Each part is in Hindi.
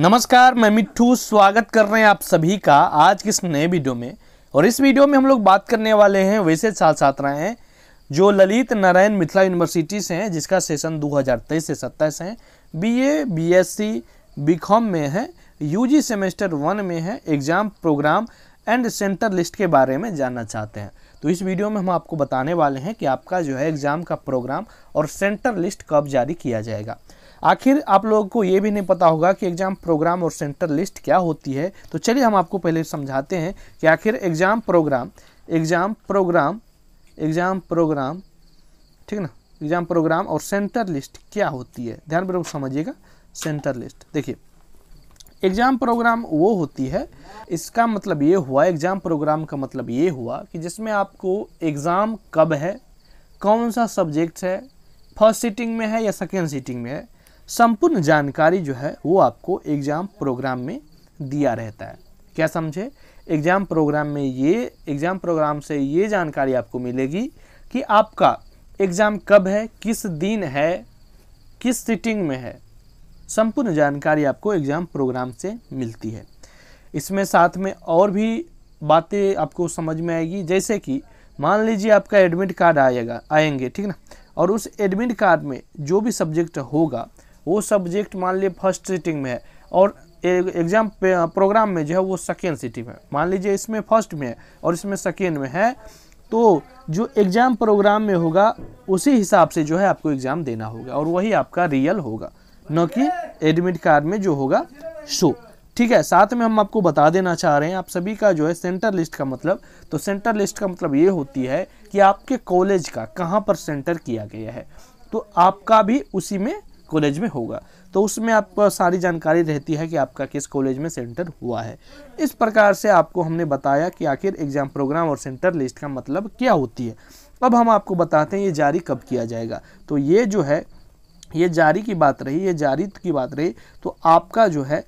नमस्कार मैं मिट्टू स्वागत कर रहे हैं आप सभी का आज के इस नए वीडियो में और इस वीडियो में हम लोग बात करने वाले हैं वैसे छात्र छात्राएं हैं जो ललित नारायण मिथिला यूनिवर्सिटी से हैं जिसका सेशन 2023 से सत्ताईस है बीए बीएससी बीकॉम में है यूजी सेमेस्टर वन में है exam programme and centre list के बारे में जानना चाहते हैं तो इस वीडियो में हम आपको बताने वाले हैं कि आपका जो है एग्ज़ाम का प्रोग्राम और सेंटर लिस्ट कब जारी किया जाएगा आखिर आप लोगों को ये भी नहीं पता होगा कि एग्ज़ाम प्रोग्राम और सेंटर लिस्ट क्या होती है तो चलिए हम आपको पहले समझाते हैं कि आखिर exam programme exam programme exam programme ठीक ना एग्ज़ाम प्रोग्राम और सेंटर लिस्ट क्या होती है ध्यानपूर्वक समझिएगा सेंटर लिस्ट देखिए एग्ज़ाम प्रोग्राम वो होती है इसका मतलब ये हुआ एग्ज़ाम प्रोग्राम का मतलब ये हुआ कि जिसमें आपको एग्ज़ाम कब है कौन सा सब्जेक्ट है फर्स्ट सीटिंग में है या सेकेंड सीटिंग में है संपूर्ण जानकारी जो है वो आपको एग्ज़ाम प्रोग्राम में दिया रहता है क्या समझे एग्ज़ाम प्रोग्राम में ये एग्ज़ाम प्रोग्राम से ये जानकारी आपको मिलेगी कि आपका एग्ज़ाम कब है किस दिन है किस सिटिंग में है संपूर्ण जानकारी आपको एग्ज़ाम प्रोग्राम से मिलती है इसमें साथ में और भी बातें आपको समझ में आएगी जैसे कि मान लीजिए आपका एडमिट कार्ड आएगा आएंगे ठीक ना और उस एडमिट कार्ड में जो भी सब्जेक्ट होगा वो सब्जेक्ट मान लीजिए फर्स्ट सीटिंग में है और एग्जाम प्रोग्राम में जो है वो सेकेंड सिटिंग में मान लीजिए इसमें फर्स्ट में है और इसमें सेकेंड में है तो जो एग्ज़ाम प्रोग्राम में होगा उसी हिसाब से जो है आपको एग्ज़ाम देना होगा और वही आपका रियल होगा न कि एडमिट कार्ड में जो होगा शो ठीक है साथ में हम आपको बता देना चाह रहे हैं आप सभी का जो है सेंटर लिस्ट का मतलब तो सेंटर लिस्ट का मतलब ये होती है कि आपके कॉलेज का कहाँ पर सेंटर किया गया है तो आपका भी उसी में कॉलेज में होगा तो उसमें आपको सारी जानकारी रहती है कि आपका किस कॉलेज में सेंटर हुआ है इस प्रकार से आपको हमने बताया कि आखिर एग्ज़ाम प्रोग्राम और सेंटर लिस्ट का मतलब क्या होती है अब हम आपको बताते हैं ये जारी कब किया जाएगा तो ये जो है ये जारी की बात रही ये जारी की बात रही तो आपका जो है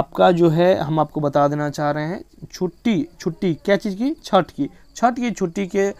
आपका जो है हम आपको बता देना चाह रहे हैं छुट्टी छुट्टी क्या चीज़ की छठ की छठ की छुट्टी के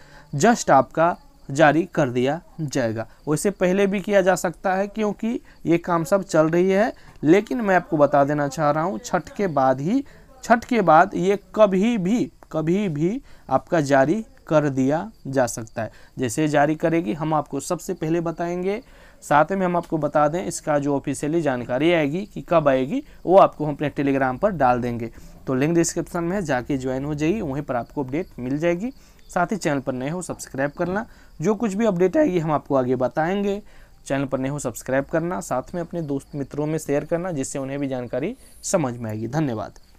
जस्ट आपका जारी कर दिया जाएगा वैसे पहले भी किया जा सकता है क्योंकि ये काम सब चल रही है लेकिन मैं आपको बता देना चाह रहा हूँ छठ के बाद ही छठ के बाद ये कभी भी कभी भी आपका जारी कर दिया जा सकता है जैसे जारी करेगी हम आपको सबसे पहले बताएंगे साथ में हम आपको बता दें इसका जो ऑफिशियली जानकारी आएगी कि कब आएगी वो आपको हम अपने टेलीग्राम पर डाल देंगे तो लिंक डिस्क्रिप्शन में जाके ज्वाइन हो जाइए वहीं पर आपको अपडेट मिल जाएगी साथ ही चैनल पर नए हो सब्सक्राइब करना जो कुछ भी अपडेट आएगी हम आपको आगे बताएंगे चैनल पर नए हो सब्सक्राइब करना साथ में अपने दोस्त मित्रों में शेयर करना जिससे उन्हें भी जानकारी समझ में आएगी धन्यवाद